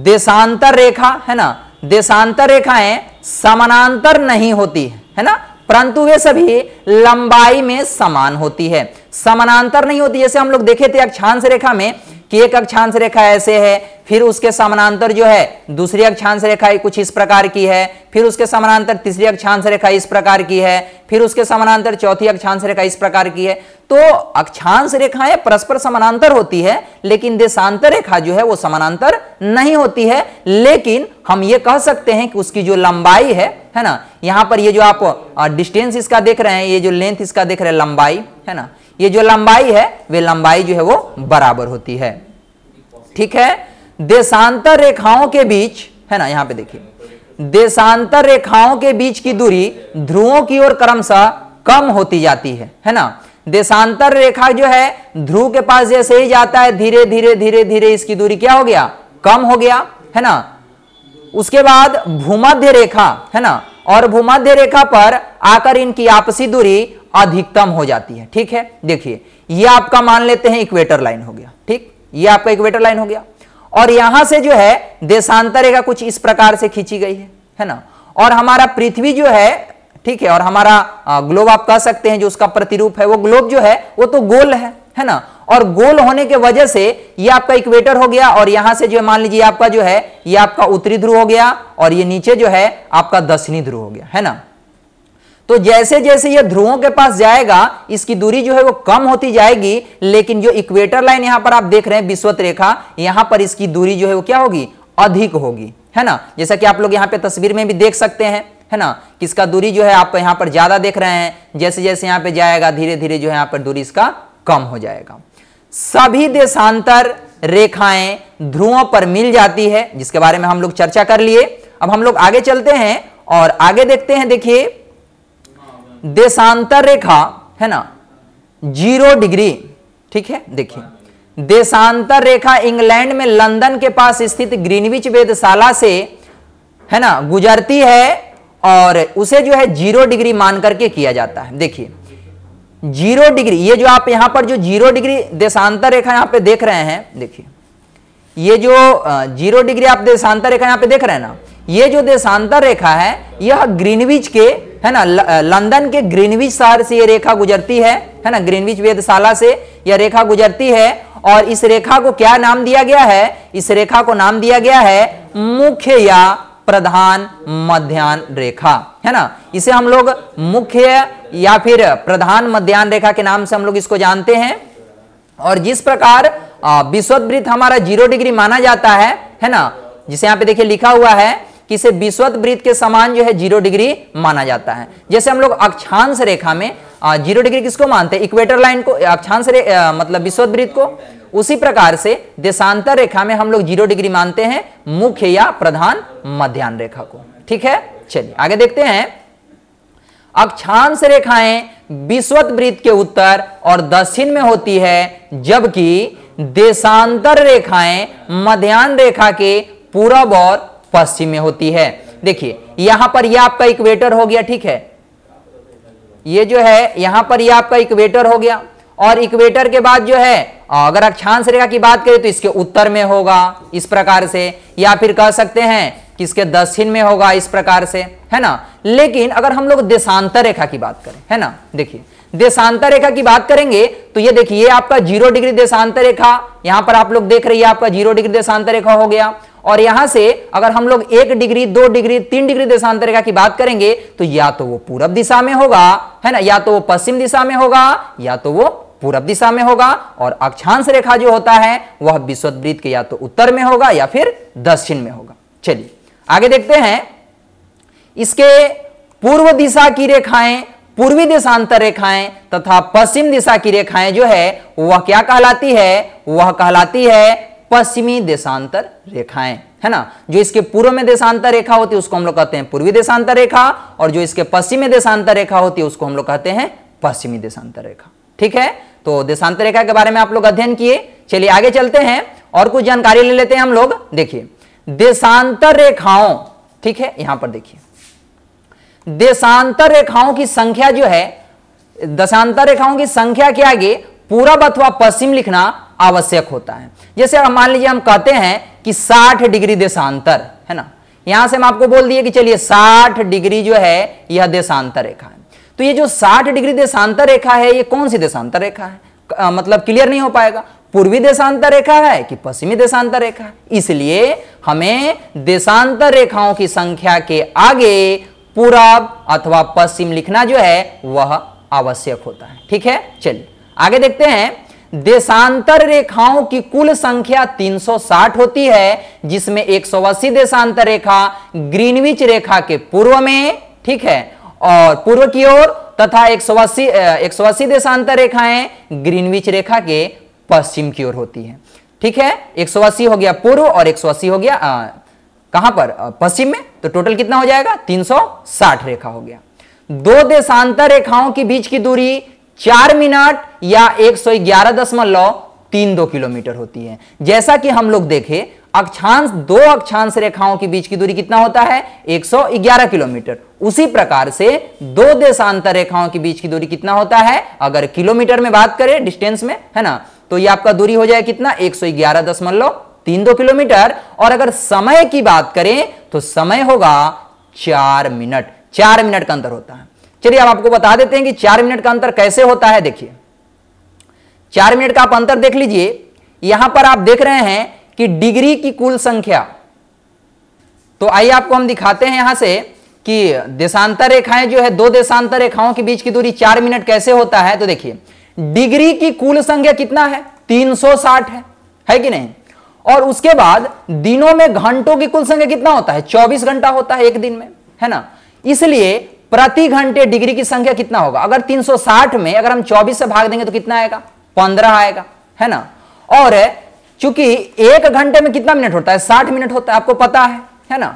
देशांतर रेखा है ना देशांतर रेखाएं समानांतर नहीं होती है, है ना परंतु वे सभी लंबाई में समान होती है समानांतर नहीं होती जैसे हम लोग देखे थे अक्षांश रेखा में कि एक अक्षांश रेखा ऐसे है फिर उसके समानांतर जो है दूसरी अक्षांश रेखा कुछ इस प्रकार की है फिर उसके समानांतर तीसरी अक्षांश रेखा इस प्रकार की है फिर उसके समानांतर चौथी अक्षांश रेखा इस प्रकार की है तो अक्षांश रेखाएं परस्पर समानांतर होती है लेकिन देशांतर रेखा जो है वो समानांतर नहीं होती है लेकिन हम ये कह सकते हैं कि उसकी जो लंबाई है है ना यहां पर ये जो आप डिस्टेंस इसका देख रहे हैं ये जो लेंथ इसका देख रहे हैं लंबाई है ना ये जो लंबाई है वे लंबाई जो है वो बराबर होती है ठीक है देशांतर रेखाओं के बीच है ना यहां पे देखिए देशांतर रेखाओं के बीच की दूरी ध्रुवों की ओर क्रमशः कम होती जाती है है ना देशांतर रेखा जो है ध्रुव के पास जैसे ही जाता है धीरे धीरे धीरे धीरे इसकी दूरी क्या हो गया कम हो गया है ना उसके बाद भूमध्य रेखा है ना और भूमध्य रेखा पर आकर इनकी आपसी दूरी अधिकतम हो जाती है ठीक है देखिए ये आपका मान लेते हैं इक्वेटर लाइन हो गया ठीक ये आपका इक्वेटर लाइन हो गया और यहां से जो है देशांतर का कुछ इस प्रकार से खींची गई है है ना और हमारा पृथ्वी जो है ठीक है और हमारा ग्लोब आप कह सकते हैं जो उसका प्रतिरूप है वो ग्लोब जो है वो तो गोल है है ना और गोल होने के वजह से ये आपका इक्वेटर हो गया और यहां से जो मान लीजिए आपका जो है ये आपका उत्तरी ध्रुव हो गया और ये नीचे जो है आपका दक्षिणी ध्रुव हो गया है ना तो जैसे जैसे यह ध्रुवों के पास जाएगा इसकी दूरी जो है वो कम होती जाएगी लेकिन जो इक्वेटर लाइन यहां पर आप देख रहे हैं विश्वत रेखा यहां पर इसकी दूरी जो है वो क्या होगी अधिक होगी है ना जैसा कि आप लोग यहाँ पे तस्वीर में भी देख सकते हैं है ना किसका दूरी जो है आप यहां पर ज्यादा देख रहे हैं जैसे जैसे यहां पर जाएगा धीरे धीरे जो है यहां पर दूरी इसका कम हो जाएगा सभी देशांतर रेखाएं ध्रुवों पर मिल जाती है जिसके बारे में हम लोग चर्चा कर लिए अब हम लोग आगे चलते हैं और आगे देखते हैं देखिए देशांतर रेखा है ना जीरो डिग्री ठीक है देखिए देशांतर रेखा इंग्लैंड में लंदन के पास स्थित ग्रीनविच वेदशाला से है ना गुजरती है और उसे जो है जीरो डिग्री मान करके किया जाता है देखिए जीरो डिग्री ये जो आप यहां पर जो जीरो डिग्री देशांतर रेखा यहां पे देख रहे हैं देखिए ये जो जीरो डिग्री आप देशांतर रेखा यहां पे देख रहे हैं ना ये जो देशांतर रेखा है यह ग्रीनविच के है ना लंदन के ग्रीनविच शहर से ये रेखा गुजरती है है ना ग्रीनविच वेदशाला से यह रेखा गुजरती है और इस रेखा को क्या नाम दिया गया है इस रेखा को नाम दिया गया है मुख्य या प्रधान मध्यान्ह रेखा है ना इसे हम लोग मुख्य या फिर प्रधान मध्यान्ह रेखा के नाम से हम लोग इसको जानते हैं और जिस प्रकार विश्व हमारा जीरो डिग्री माना जाता है है ना जिसे यहां पे देखिए लिखा हुआ है कि इसे विश्वत वृत्त के समान जो है जीरो डिग्री माना जाता है जैसे हम लोग अक्षांश रेखा में जीरो डिग्री किसको मानते हैं इक्वेटर लाइन को अक्षांश मतलब विश्वत वृत्त को उसी प्रकार से देशांतर रेखा में हम लोग जीरो डिग्री मानते हैं मुख्य या प्रधान मध्यान रेखा को ठीक है चलिए आगे देखते हैं अक्षांश रेखाएं विश्वत वृत्त के उत्तर और दक्षिण में होती है जबकि देशांतर रेखाएं मध्यान्ह रेखा के पूरब और पश्चिम में होती है देखिए यहां पर यह आपका इक्वेटर हो गया ठीक है ये जो है यहां पर यह आपका इक्वेटर हो गया और इक्वेटर के बाद जो है अगर अक्षांश रेखा की बात करें तो इसके उत्तर में होगा इस प्रकार से या फिर कह सकते हैं कि इसके दक्षिण में होगा इस प्रकार से है ना लेकिन अगर हम लोग देशांतर रेखा की बात करें है ना देखिए देशांतर रेखा की बात करेंगे तो ये देखिए आपका जीरो डिग्री देशांतर रेखा यहां पर आप लोग देख रही है आपका जीरो डिग्री देशांतर रेखा हो गया और यहां से अगर हम लोग एक डिग्री दो डिग्री तीन डिग्री देशांतर की बात करेंगे तो या तो वो पूरब दिशा में होगा है ना या तो वो पश्चिम दिशा में होगा या तो वो पूरब दिशा में होगा और अक्षांश रेखा जो होता है वह विश्ववृत्त के या तो उत्तर में होगा या फिर दक्षिण में होगा चलिए आगे देखते हैं इसके पूर्व दिशा की रेखाएं पूर्वी देशांतर रेखाएं तथा पश्चिम दिशा की रेखाएं जो है वह क्या कहलाती है वह कहलाती है पश्चिमी देशांतर रेखाएं है ना जो इसके पूर्व में देशांतर रेखा होती है उसको हम लोग कहते हैं पूर्वी देशांतर रेखा और जो इसके पश्चिम में देशांतर रेखा होती है उसको हम लोग कहते हैं पश्चिमी देशांतर रेखा ठीक है तो देशांतर रेखा के बारे में आप लोग अध्ययन किए चलिए आगे चलते हैं और कुछ जानकारी ले लेते हैं हम लोग देखिए देशांतर रेखाओं ठीक है यहां पर देखिए देशांतर रेखाओं की संख्या जो है देशांतर रेखाओं की संख्या के आगे पूरब अथवा पश्चिम लिखना आवश्यक होता है जैसे अगर मान लीजिए हम कहते हैं कि 60 डिग्री देशांतर है ना यहां से हम आपको बोल दिए कि चलिए 60 डिग्री जो है यह देशांतर रेखा है तो ये जो 60 डिग्री देशांतर रेखा है ये कौन सी देशांतर रेखा है आ, मतलब क्लियर नहीं हो पाएगा पूर्वी देशांतर रेखा है कि पश्चिमी देशांतर रेखा है इसलिए हमें देशांतर रेखाओं की संख्या के आगे पूरब अथवा पश्चिम लिखना जो है वह आवश्यक होता है ठीक है चलिए आगे देखते हैं देशांतर रेखाओं की कुल संख्या 360 होती है जिसमें 180 देशांतर रेखा ग्रीनविच रेखा के पूर्व में ठीक है और पूर्व की ओर तथा 180 अस्सी देशांतर रेखाएं ग्रीनविच रेखा के पश्चिम की ओर होती है ठीक है 180 हो गया पूर्व और 180 हो गया आ, कहां पर पश्चिम में तो टोटल कितना हो जाएगा 360 रेखा हो गया दो देशांतर रेखाओं के बीच की दूरी चार मिनट या एक सौ ग्यारह दशमलव तीन दो किलोमीटर होती है जैसा कि हम लोग देखें अक्षांश दो अक्षांश रेखाओं के बीच की दूरी कितना होता है 111 किलोमीटर उसी प्रकार से दो देशांतर रेखाओं के बीच की दूरी कितना होता है अगर किलोमीटर में बात करें डिस्टेंस में है ना तो ये आपका दूरी हो जाए कितना एक दो किलोमीटर और अगर समय की बात करें तो समय होगा चार मिनट चार मिनट का अंतर होता है चलिए अब आपको बता देते हैं कि चार मिनट का अंतर कैसे होता है देखिए चार मिनट का आप अंतर देख लीजिए यहां पर आप देख रहे हैं कि डिग्री की कुल संख्या तो आइए आपको हम दिखाते हैं यहां से कि देशांतर रेखाएं जो है दो देशांतर रेखाओं के बीच की दूरी चार मिनट कैसे होता है तो देखिए डिग्री की कुल संख्या कितना है 360 है है कि नहीं और उसके बाद दिनों में घंटों की कुल संख्या कितना होता है 24 घंटा होता है एक दिन में है ना इसलिए प्रति घंटे डिग्री की संख्या कितना होगा अगर 360 में अगर हम 24 से भाग देंगे तो कितना आएगा 15 आएगा है ना और चूंकि एक घंटे में कितना मिनट होता है 60 मिनट होता है आपको पता है है ना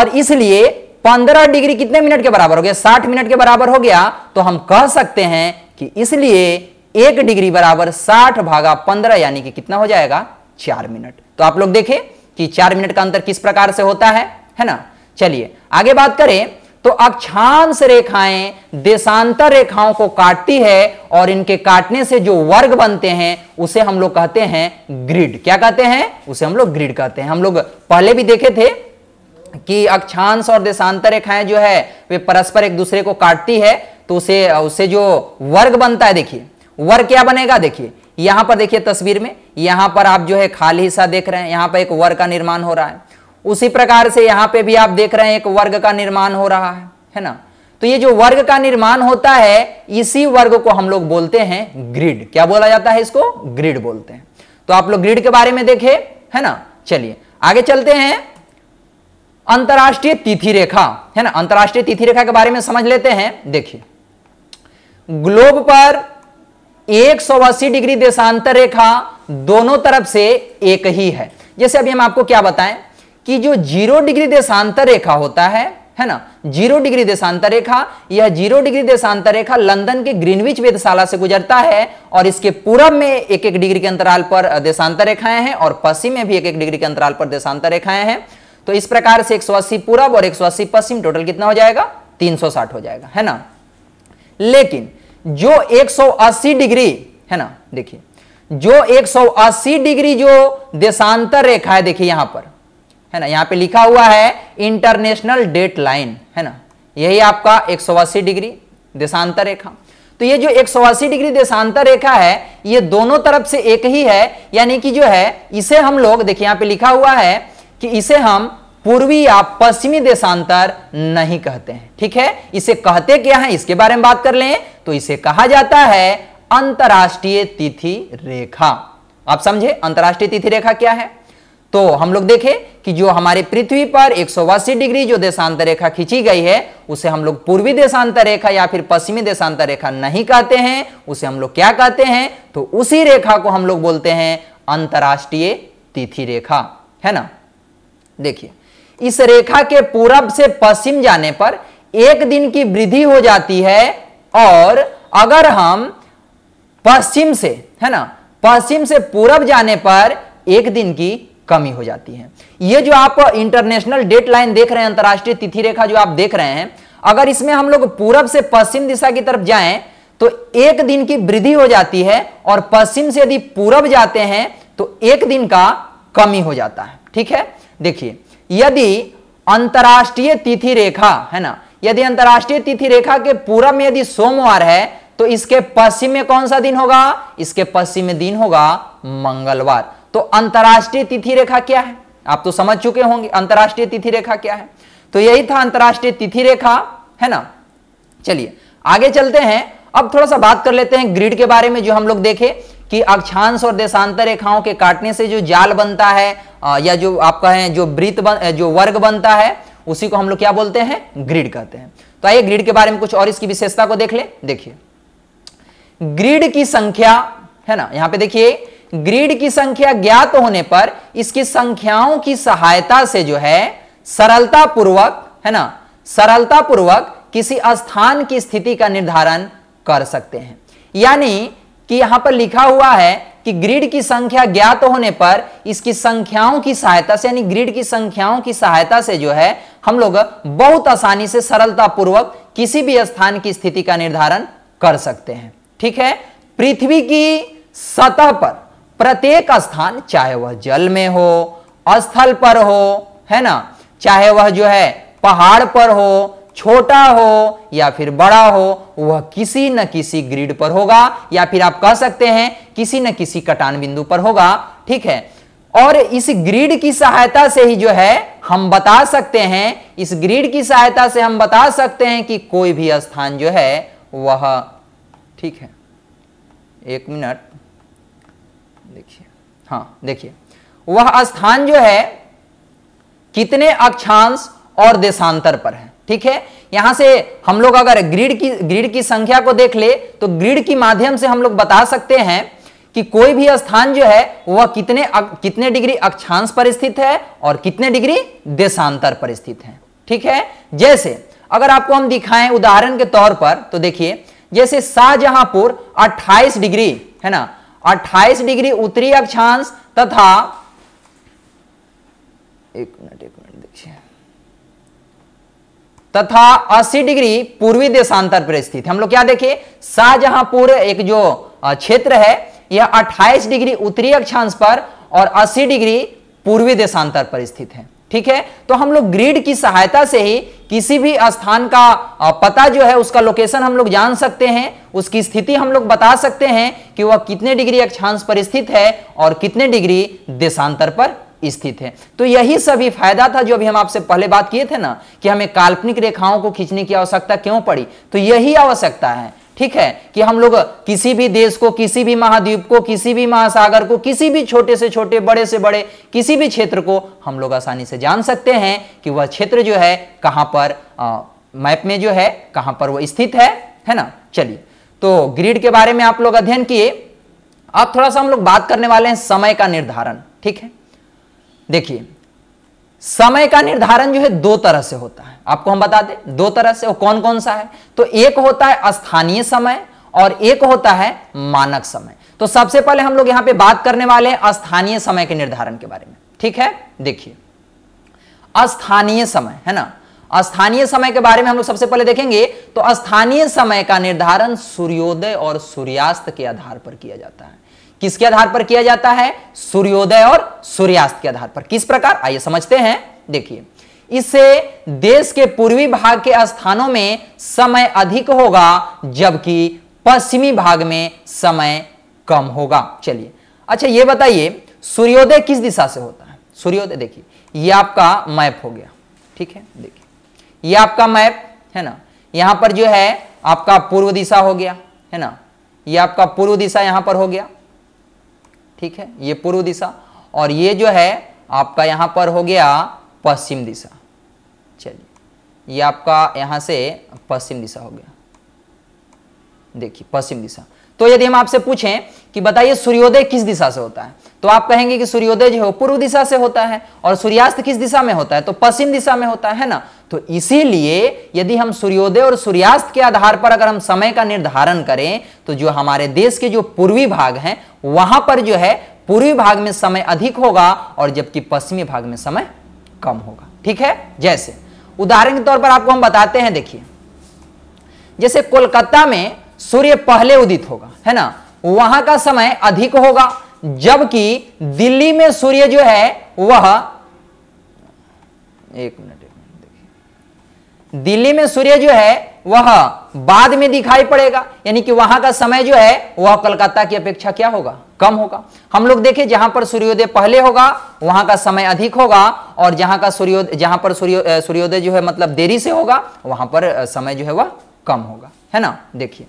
और इसलिए 15 डिग्री कितने मिनट के बराबर हो गया 60 मिनट के बराबर हो गया तो हम कह सकते हैं कि इसलिए एक डिग्री बराबर साठ भागा पंद्रह यानी कि कितना हो जाएगा चार मिनट तो आप लोग देखें कि चार मिनट का अंतर किस प्रकार से होता है है ना चलिए आगे बात करें तो अक्षांश रेखाएं देशांतर रेखाओं को काटती है और इनके काटने से जो वर्ग बनते हैं उसे हम लोग कहते हैं ग्रिड क्या कहते हैं उसे हम लोग ग्रिड कहते हैं हम लोग पहले भी देखे थे कि अक्षांश और देशांतर रेखाएं जो है वे परस्पर एक दूसरे को काटती है तो उसे उसे जो वर्ग बनता है देखिए वर्ग क्या बनेगा देखिए यहां पर देखिए तस्वीर में यहां पर आप जो है खाली हिस्सा देख रहे हैं यहां पर एक वर्ग का निर्माण हो रहा है उसी प्रकार से यहां पे भी आप देख रहे हैं एक वर्ग का निर्माण हो रहा है है ना तो ये जो वर्ग का निर्माण होता है इसी वर्ग को हम लोग बोलते हैं ग्रिड क्या बोला जाता है इसको ग्रिड बोलते हैं तो आप लोग ग्रिड के बारे में देखे है ना चलिए आगे चलते हैं अंतरराष्ट्रीय तिथि रेखा है ना अंतरराष्ट्रीय तिथि रेखा के बारे में समझ लेते हैं देखिए ग्लोब पर अस्सी डिग्री देशांतर रेखा दोनों तरफ से एक ही है जैसे अभी हम आपको क्या बताएं कि जो जीरो डिग्री देशांतर रेखा होता है है ना जीरो डिग्री देशांतर रेखा यह जीरो डिग्री देशांतर रेखा लंदन के ग्रीनविच वेदशाला से गुजरता है और इसके पूरब में एक एक डिग्री के अंतराल पर देशांतर रेखाएं हैं और पश्चिम में भी एक एक डिग्री के अंतराल पर देशांतर रेखाएं हैं तो इस प्रकार से अस्सी पूरब और अस्सी पश्चिम टोटल कितना हो जाएगा साठ हो जाएगा है ना लेकिन जो अस्सी डिग्री है ना देखिए जो अस्सी डिग्री जो देशांतर रेखा है देखिए यहां पर है ना यहाँ पे लिखा हुआ है इंटरनेशनल डेट लाइन है ना यही आपका एक डिग्री देशांतर रेखा तो ये जो एक डिग्री देशांतर रेखा है ये दोनों तरफ से एक ही है यानी कि जो है इसे हम लोग देखिए यहाँ पे लिखा हुआ है कि इसे हम पूर्वी या पश्चिमी देशांतर नहीं कहते हैं ठीक है इसे कहते क्या है इसके बारे में बात कर लें तो इसे कहा जाता है अंतर्राष्ट्रीय तिथि रेखा आप समझे अंतर्राष्ट्रीय तिथि रेखा क्या है तो हम लोग देखें कि जो हमारे पृथ्वी पर एक डिग्री जो देशांतर रेखा खींची गई है उसे हम लोग पूर्वी देशांतर रेखा या फिर पश्चिमी देशांतर रेखा नहीं कहते हैं उसे हम लोग क्या कहते हैं तो उसी रेखा को हम लोग बोलते हैं अंतरराष्ट्रीय तिथि रेखा है ना देखिए इस रेखा के पूरब से पश्चिम जाने पर एक दिन की वृद्धि हो जाती है और अगर हम पश्चिम से है ना पश्चिम से पूरब जाने पर एक दिन की कमी हो जाती है ये जो आप इंटरनेशनल डेट लाइन देख रहे हैं अंतर्राष्ट्रीय तिथि रेखा जो आप देख रहे हैं अगर इसमें हम लोग पूरब से पश्चिम दिशा की तरफ जाएं तो एक दिन की वृद्धि हो जाती है और पश्चिम से यदि पूरब जाते हैं तो एक दिन का कमी हो जाता है ठीक है देखिए यदि अंतर्राष्ट्रीय तिथि रेखा है ना यदि अंतर्राष्ट्रीय तिथि रेखा के पूरब में यदि सोमवार है तो इसके पश्चिम में कौन सा दिन होगा इसके पश्चिम में दिन होगा मंगलवार तो अंतरराष्ट्रीय तिथि रेखा क्या है आप तो समझ चुके होंगे अंतरराष्ट्रीय तिथि रेखा क्या है तो यही था अंतरराष्ट्रीय तिथि रेखा है ना चलिए आगे चलते हैं अब थोड़ा सा बात कर लेते हैं ग्रिड के बारे में जो हम लोग देखे कि अक्षांश और देशांतर रेखाओं के काटने से जो जाल बनता है या जो आप कहें जो वृत्त बन, जो वर्ग बनता है उसी को हम लोग क्या बोलते हैं ग्रिड कहते हैं तो आइए ग्रिड के बारे में कुछ और इसकी विशेषता को देख ले देखिए ग्रिड की संख्या है ना यहां पे देखिए ग्रिड की संख्या ज्ञात होने पर इसकी संख्याओं की सहायता से जो है सरलता पूर्वक है ना सरलता पूर्वक किसी स्थान की स्थिति का निर्धारण कर सकते हैं यानी कि यहां पर लिखा हुआ है कि ग्रिड की संख्या ज्ञात होने पर इसकी संख्याओं की सहायता से यानी ग्रिड की संख्याओं की सहायता से जो है हम लोग बहुत आसानी से सरलता पूर्वक किसी भी स्थान की स्थिति का निर्धारण कर सकते हैं ठीक है पृथ्वी की सतह पर प्रत्येक स्थान चाहे वह जल में हो स्थल पर हो है ना चाहे वह जो है पहाड़ पर हो छोटा हो या फिर बड़ा हो वह किसी न किसी ग्रिड पर होगा या फिर आप कह सकते हैं किसी न किसी कटान बिंदु पर होगा ठीक है और इस ग्रिड की सहायता से ही जो है हम बता सकते हैं इस ग्रिड की सहायता से हम बता सकते हैं कि कोई भी स्थान जो है वह ठीक है एक मिनट देखिए हाँ देखिए वह स्थान जो है कितने अक्षांश और देशांतर पर है ठीक है यहां से हम लोग अगर ग्रिड की ग्रिड की संख्या को देख ले तो ग्रिड के माध्यम से हम लोग बता सकते हैं कि कोई भी स्थान जो है वह कितने कितने डिग्री अक्षांश पर स्थित है और कितने डिग्री देशांतर पर स्थित है ठीक है जैसे अगर आपको हम दिखाएं उदाहरण के तौर पर तो देखिए जैसे शाहजहांपुर 28 डिग्री है ना अट्ठाईस डिग्री उत्तरी अक्षांश तथा एक मिनट एक मिनट देखिए तथा 80 डिग्री पूर्वी देशांतर पर स्थित हम लोग क्या देखे शाहजहांपुर एक जो क्षेत्र है यह 28 डिग्री उत्तरी अक्षांश पर और 80 डिग्री पूर्वी देशांतर पर स्थित है ठीक है तो हम लोग ग्रिड की सहायता से ही किसी भी स्थान का पता जो है उसका लोकेशन हम लोग जान सकते हैं उसकी स्थिति हम लोग बता सकते हैं कि वह कितने डिग्री अक्षांश पर स्थित है और कितने डिग्री देशांतर पर स्थित है तो यही सभी फायदा था जो अभी हम आपसे पहले बात किए थे ना कि हमें काल्पनिक रेखाओं को खींचने की आवश्यकता क्यों पड़ी तो यही आवश्यकता है ठीक है कि हम लोग किसी भी देश को किसी भी महाद्वीप को किसी भी महासागर को किसी भी छोटे से छोटे बड़े से बड़े किसी भी क्षेत्र को हम लोग आसानी से जान सकते हैं कि वह क्षेत्र जो है कहां पर मैप में जो है कहां पर वो स्थित है है ना चलिए तो ग्रिड के बारे में आप लोग अध्ययन किए अब थोड़ा सा हम लोग बात करने वाले हैं समय का निर्धारण ठीक है देखिए समय का निर्धारण जो है दो तरह से होता है आपको हम बता दें दो तरह से वो कौन कौन सा है तो एक होता है स्थानीय समय और एक होता है मानक समय तो सबसे पहले हम लोग यहां पे बात करने वाले हैं स्थानीय समय के निर्धारण के बारे में ठीक है देखिए स्थानीय समय है ना स्थानीय समय के बारे में हम लोग सबसे पहले देखेंगे तो स्थानीय समय का निर्धारण सूर्योदय और सूर्यास्त के आधार पर किया जाता है किसके आधार पर किया जाता है सूर्योदय और सूर्यास्त के आधार पर किस प्रकार आइए समझते हैं देखिए इससे देश के पूर्वी भाग के स्थानों में समय अधिक होगा जबकि पश्चिमी भाग में समय कम होगा चलिए अच्छा ये बताइए सूर्योदय किस दिशा से होता है सूर्योदय देखिए ये आपका मैप हो गया ठीक है देखिए ये आपका मैप है ना यहां पर जो है आपका पूर्व दिशा हो गया है ना ये आपका पूर्व दिशा यहां पर हो गया ठीक है ये पूर्व दिशा और ये जो है आपका यहां पर हो गया पश्चिम दिशा चलिए ये आपका यहां से पश्चिम दिशा हो गया देखिए पश्चिम दिशा तो यदि हम आपसे पूछें कि बताइए सूर्योदय किस दिशा से होता है तो आप कहेंगे कि सूर्योदय जो है पूर्व दिशा से होता है और सूर्यास्त किस दिशा में होता है तो पश्चिम दिशा में होता है ना तो इसीलिए यदि हम सूर्योदय और सूर्यास्त के आधार पर अगर हम समय का निर्धारण करें तो जो हमारे देश के जो पूर्वी भाग हैं वहां पर जो है पूर्वी भाग में समय अधिक होगा और जबकि पश्चिमी भाग में समय कम होगा ठीक है जैसे उदाहरण के तौर पर आपको हम बताते हैं देखिए जैसे कोलकाता में सूर्य पहले उदित होगा है ना वहां का समय अधिक होगा जबकि दिल्ली में सूर्य जो है वह एक मिनट दिल्ली में सूर्य जो है वह बाद में दिखाई पड़ेगा यानी कि वहां का समय जो है वह कलकत्ता की अपेक्षा क्या होगा कम होगा हम लोग देखें जहां पर सूर्योदय पहले होगा वहां का समय अधिक होगा और जहां का सूर्योदय जहां पर सूर्य सूर्योदय जो है मतलब देरी से होगा वहां पर समय जो है वह कम होगा है ना देखिए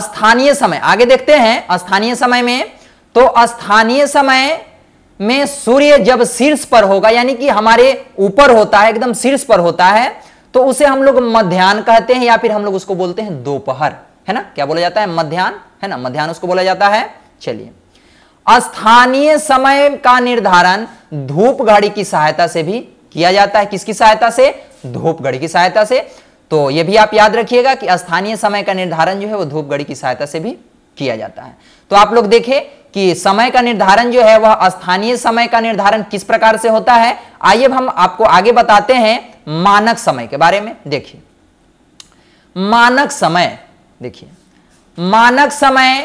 स्थानीय समय आगे देखते हैं स्थानीय समय में तो स्थानीय समय में सूर्य जब शीर्ष पर होगा यानी कि हमारे ऊपर होता है एकदम शीर्ष पर होता है तो उसे हम लोग मध्यान्ह कहते हैं या फिर हम लोग उसको बोलते हैं दोपहर है ना क्या बोला जाता है मध्यान्ह है ना मध्यान्ह उसको बोला जाता है चलिए स्थानीय समय का निर्धारण धूप घड़ी की सहायता से भी किया जाता है किसकी सहायता से धूप घड़ी की सहायता से तो यह भी आप याद रखिएगा कि स्थानीय समय का निर्धारण जो है वो धूप घड़ी की सहायता से भी किया जाता है तो आप लोग देखें कि समय का निर्धारण जो है वह स्थानीय समय का निर्धारण किस प्रकार से होता है आइए हम आपको आगे बताते हैं मानक समय के बारे में देखिए मानक समय देखिए मानक समय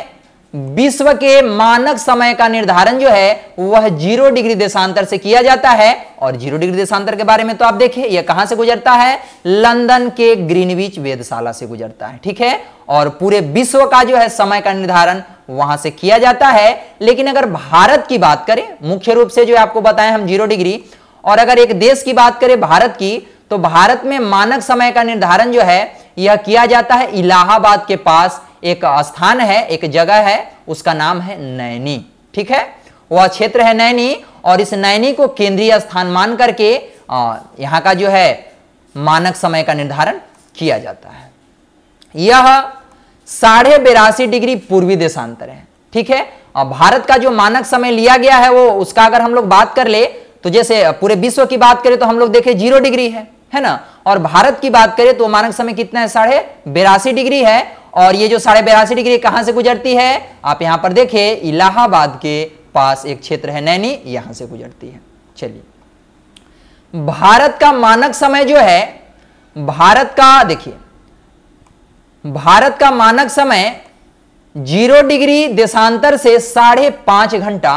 विश्व के मानक समय का निर्धारण जो है वह जीरो डिग्री देशांतर से किया जाता है और जीरो डिग्री देशांतर के बारे में तो आप देखिए यह कहां से गुजरता है लंदन के ग्रीनविच वेदशाला से गुजरता है ठीक है और पूरे विश्व का जो है समय का निर्धारण वहां से किया जाता है लेकिन अगर भारत की बात करें मुख्य रूप से जो आपको बताएं हम जीरो डिग्री और अगर एक देश की बात करें भारत की तो भारत में मानक समय का निर्धारण जो है यह किया जाता है इलाहाबाद के पास एक स्थान है एक जगह है उसका नाम है नैनी ठीक है वह क्षेत्र है नैनी और इस नैनी को केंद्रीय स्थान मान करके यहाँ का जो है मानक समय का निर्धारण किया जाता है यह साढ़े बेरासी डिग्री पूर्वी देशांतर है ठीक है और भारत का जो मानक समय लिया गया है वो उसका अगर हम लोग बात कर ले तो जैसे पूरे विश्व की बात करें तो हम लोग देखें जीरो डिग्री है है ना और भारत की बात करें तो मानक समय कितना है साढ़े बेरासी डिग्री है और ये जो साढ़े बयासी डिग्री कहां से गुजरती है आप यहां पर देखिए इलाहाबाद के पास एक क्षेत्र है नैनी यहां से गुजरती है चलिए भारत का मानक समय जो है भारत का देखिए भारत का मानक समय जीरो डिग्री देशांतर से साढ़े पांच घंटा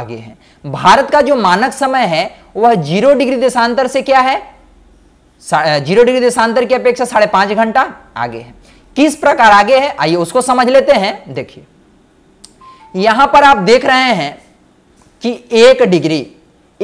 आगे है भारत का जो मानक समय है वह जीरो डिग्री देशांतर से क्या है जीरो डिग्री देशांतर की अपेक्षा साढ़े पांच घंटा आगे है किस प्रकार आगे है आइए उसको समझ लेते हैं देखिए यहां पर आप देख रहे हैं कि एक डिग्री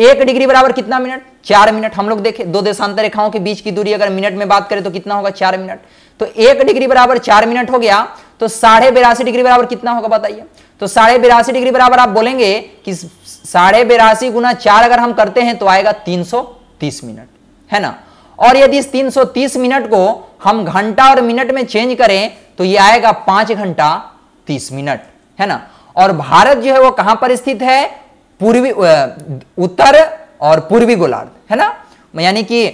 एक डिग्री बराबर कितना मिनट चार मिनट हम लोग देखे दो देशांतर रेखाओं के बीच की दूरी अगर मिनट में बात करें तो कितना होगा चार मिनट तो एक डिग्री बराबर चार मिनट हो गया तो साढ़े बिरासी डिग्री बराबर कितना होगा बताइए तो साढ़े बिरासी डिग्री बराबर आप बोलेंगे कि साढ़े बिरासी गुना चार अगर हम करते हैं तो आएगा तीन सौ तीस मिनट है ना और यदि इस तीन सौ तीस मिनट को हम घंटा और मिनट में चेंज करें तो ये आएगा पांच घंटा तीस मिनट है ना और भारत जो है वो कहां पर स्थित है पूर्वी उत्तर और पूर्वी गोलार्ध है ना यानी कि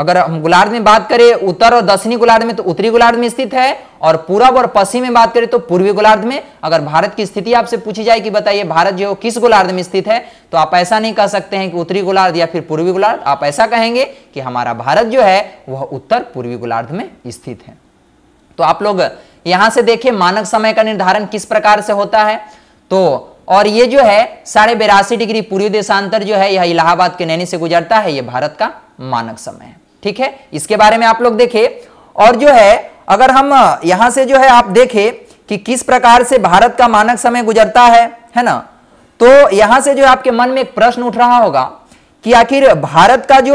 अगर हम गोलार्ध में बात करें उत्तर और दक्षिणी गोलार्ध में तो उत्तरी गोलार्ध में स्थित है और पूर्व और पश्चिम में बात करें तो पूर्वी गोलार्ध में अगर भारत की स्थिति आपसे पूछी जाए कि बताइए भारत जो किस गोलार्ध में स्थित है तो आप ऐसा नहीं कह सकते हैं कि उत्तरी गोलार्ध या फिर पूर्वी गोलार्ध आप ऐसा कहेंगे कि हमारा भारत जो है वह उत्तर पूर्वी गोलार्ध में स्थित है तो आप लोग यहां से देखिए मानक समय का निर्धारण किस प्रकार से होता है तो और ये जो है साढ़े बेरासी डिग्री पूर्वी देशांतर जो है यह इलाहाबाद के नैनी से गुजरता है यह भारत का मानक समय है ठीक है इसके बारे में आप लोग देखे और जो है अगर हम यहां से जो है आप देखे कि किस प्रकार से भारत का मानक समय गुजरता है है ना तो यहां से जो आपके मन में एक प्रश्न उठ रहा होगा कि आखिर भारत का जो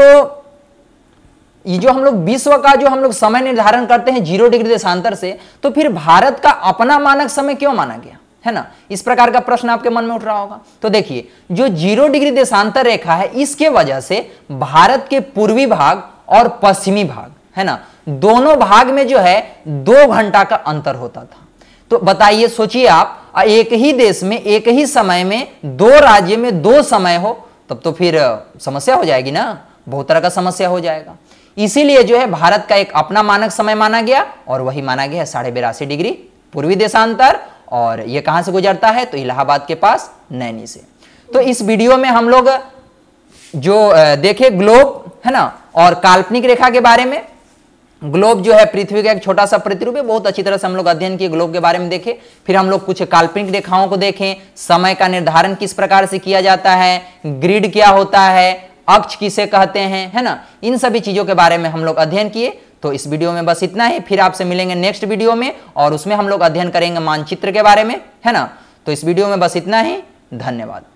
ये जो हम लोग विश्व का जो हम लोग समय निर्धारण करते हैं जीरो डिग्री देशांतर से तो फिर भारत का अपना मानक समय क्यों माना गया है ना इस प्रकार का प्रश्न आपके मन में उठ रहा होगा तो देखिए जो जीरो डिग्री देशांतर रेखा है इसके वजह से भारत के पूर्वी भाग और पश्चिमी भाग है ना दोनों भाग में जो है दो घंटा का अंतर होता था तो बताइए सोचिए आप एक ही देश में एक ही समय में दो राज्य में दो समय हो तब तो फिर समस्या हो जाएगी ना बहुत तरह का समस्या हो जाएगा इसीलिए जो है भारत का एक अपना मानक समय माना गया और वही माना गया है साढ़े बिरासी डिग्री पूर्वी देशांतर और ये कहां से गुजरता है तो इलाहाबाद के पास नैनी से तो इस वीडियो में हम लोग जो देखे ग्लोब है ना और काल्पनिक रेखा के बारे में ग्लोब जो है पृथ्वी का एक छोटा सा प्रतिरूप है बहुत अच्छी तरह से हम लोग अध्ययन किए ग्लोब के बारे में देखें फिर हम लोग कुछ काल्पनिक रेखाओं को देखें समय का निर्धारण किस प्रकार से किया जाता है ग्रिड क्या होता है अक्ष किसे कहते हैं है ना इन सभी चीजों के बारे में हम लोग अध्ययन किए तो इस वीडियो में बस इतना ही फिर आपसे मिलेंगे नेक्स्ट वीडियो में और उसमें हम लोग अध्ययन करेंगे मानचित्र के बारे में है ना तो इस वीडियो में बस इतना ही धन्यवाद